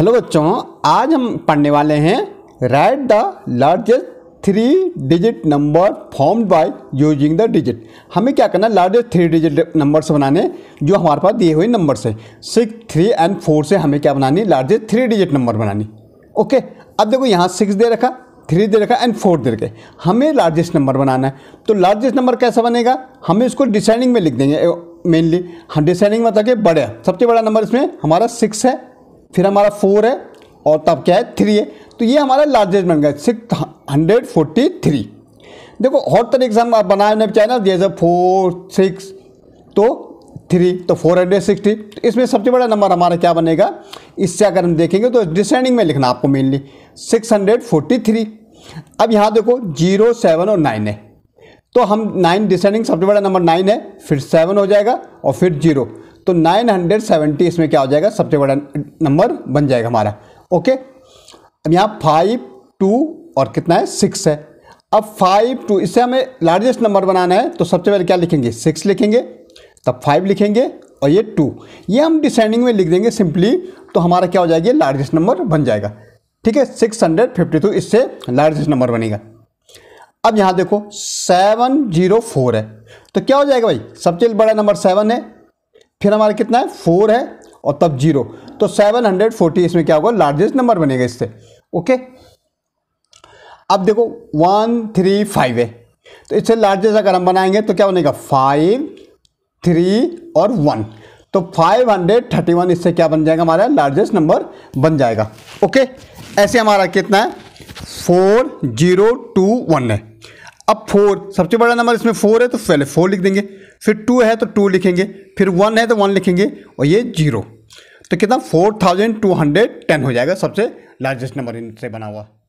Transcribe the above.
hello बच्चों आज हम पढ़ने वाले हैं right the largest three digit number formed by using the digit हमें क्या करना है लार्जेस्ट थ्री डिजिट नंबर्स बनाने जो हमारे पास दिए हुए नंबर से सिक्स थ्री एंड फोर से हमें क्या बनानी लार्जेस्ट थ्री डिजिट नंबर बनानी ओके अब देखो यहाँ सिक्स दे रखा थ्री दे रखा एंड फोर दे रखे हमें लार्जेस्ट नंबर बनाना है तो लार्जेस्ट नंबर कैसा बनेगा हमें इसको डिसाइडिंग में लिख देंगे मेनली हम डिसाइडिंग बता कि बड़े सबसे बड़ा नंबर इसमें हमारा सिक्स है फिर हमारा फोर है और तब क्या है थ्री है तो ये हमारा लार्जेस्ट बन गया सिक्स हंड्रेड फोर्टी थ्री देखो और तरीके से हम बनाने चाहे ना जैसे फोर सिक्स तो थ्री तो फोर हंड्रेड सिक्सटी तो इसमें सबसे बड़ा नंबर हमारा क्या बनेगा इससे अगर हम देखेंगे तो डिसेंडिंग में लिखना आपको mainly six hundred forty three अब यहाँ देखो जीरो सेवन और नाइन है तो हम नाइन डिसेंडिंग सबसे बड़ा नंबर नाइन है फिर सेवन हो जाएगा और फिर जीरो तो 970 इसमें क्या हो जाएगा सबसे बड़ा नंबर बन जाएगा हमारा ओके अब यहाँ फाइव टू और कितना है सिक्स है अब फाइव टू इससे हमें लार्जेस्ट नंबर बनाना है तो सबसे पहले क्या लिखेंगे सिक्स लिखेंगे तब फाइव लिखेंगे और ये टू ये हम डिसेंडिंग में लिख देंगे सिंपली तो हमारा क्या हो जाएगा लार्जेस्ट नंबर बन जाएगा ठीक है सिक्स हंड्रेड फिफ्टी टू इससे लार्जेस्ट नंबर बनेगा अब यहाँ देखो सेवन जीरो फोर है तो क्या हो जाएगा भाई सबसे बड़ा नंबर सेवन है फिर हमारा कितना है फोर है और तब जीरो तो सेवन हंड्रेड फोर्टी इसमें क्या होगा लार्जेस्ट नंबर बनेगा इससे ओके अब देखो वन थ्री फाइव है तो इससे लार्जेस्ट अगर हम बनाएंगे तो क्या बनेगा फाइव थ्री और वन तो फाइव हंड्रेड थर्टी वन इससे क्या बन जाएगा हमारा लार्जेस्ट नंबर बन जाएगा ओके ऐसे हमारा कितना है फोर जीरो टू वन है अब फोर सबसे बड़ा नंबर इसमें फोर है तो पहले फोर लिख देंगे फिर टू है तो टू लिखेंगे फिर वन है तो वन लिखेंगे और ये जीरो तो कितना four thousand two hundred ten हो जाएगा सबसे लार्जेस्ट नंबर इनसे बना हुआ